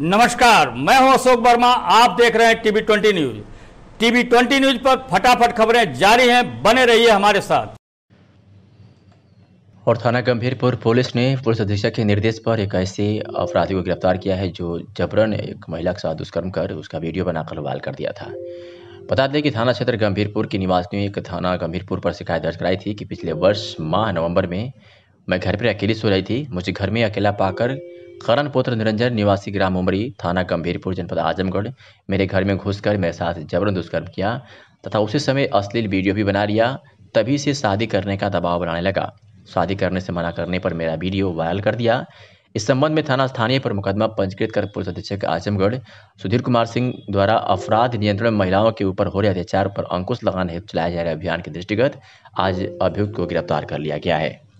नमस्कार मैं हूं अशोक वर्मा आप देख रहे हैं TV twenty news TV twenty news पर फटाफट खबरें जारी हैं बने रहिए है हमारे साथ और थाना गंभीरपुर पुलिस ने पुलिस अधीक्षक के निर्देश पर एक ऐसे अपराधी को गिरफ्तार किया है जो जबरन एक महिला के साथ दुष्कर्म कर उसका वीडियो बनाकर वाल कर दिया था बता दें कि थाना क्षेत्र गंभीरपुर की निवासियों एक थाना गंभीरपुर पर शिकायत दर्ज कराई थी कि पिछले वर्ष माह नवंबर में मैं घर पर अकेली सो रही थी मुझे घर में अकेला पाकर करण पुत्र निरंजन निवासी ग्राम उमरी थाना गंभीरपुर जनपद आजमगढ़ मेरे घर में घुसकर मेरे साथ जबरन दुष्कर्म किया तथा उसी समय अश्लील वीडियो भी बना लिया तभी से शादी करने का दबाव बनाने लगा शादी करने से मना करने पर मेरा वीडियो वायरल कर दिया इस संबंध में थाना स्थानीय पर मुकदमा पंजीकृत कर पुलिस अधीक्षक आजमगढ़ सुधीर कुमार सिंह द्वारा अपराध नियंत्रण महिलाओं के ऊपर हो रहे अत्याचार पर अंकुश लगाने हेतु चलाए जा रहे अभियान के दृष्टिगत आज अभियुक्त को गिरफ्तार कर लिया गया है